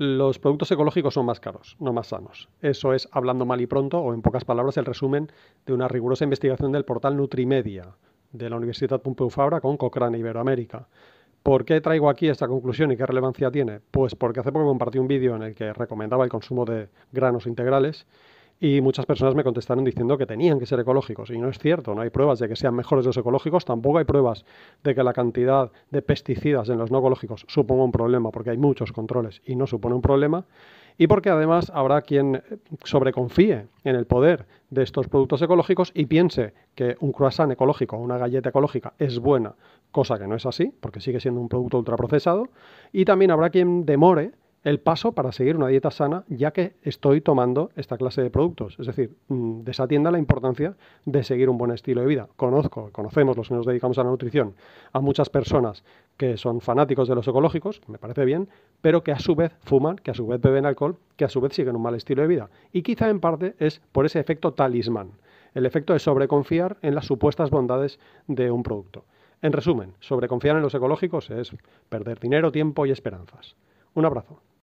los productos ecológicos son más caros, no más sanos. Eso es, hablando mal y pronto, o en pocas palabras, el resumen de una rigurosa investigación del portal Nutrimedia de la Universidad Pompeu Fabra con Cochrane e Iberoamérica. ¿Por qué traigo aquí esta conclusión y qué relevancia tiene? Pues porque hace poco compartí un vídeo en el que recomendaba el consumo de granos integrales y muchas personas me contestaron diciendo que tenían que ser ecológicos. Y no es cierto, no hay pruebas de que sean mejores los ecológicos, tampoco hay pruebas de que la cantidad de pesticidas en los no ecológicos suponga un problema, porque hay muchos controles y no supone un problema. Y porque además habrá quien sobreconfíe en el poder de estos productos ecológicos y piense que un croissant ecológico o una galleta ecológica es buena, cosa que no es así, porque sigue siendo un producto ultraprocesado. Y también habrá quien demore el paso para seguir una dieta sana, ya que estoy tomando esta clase de productos. Es decir, mm, desatienda la importancia de seguir un buen estilo de vida. Conozco, conocemos los que nos dedicamos a la nutrición, a muchas personas que son fanáticos de los ecológicos, me parece bien, pero que a su vez fuman, que a su vez beben alcohol, que a su vez siguen un mal estilo de vida. Y quizá en parte es por ese efecto talismán, el efecto de sobreconfiar en las supuestas bondades de un producto. En resumen, sobreconfiar en los ecológicos es perder dinero, tiempo y esperanzas. Un abrazo.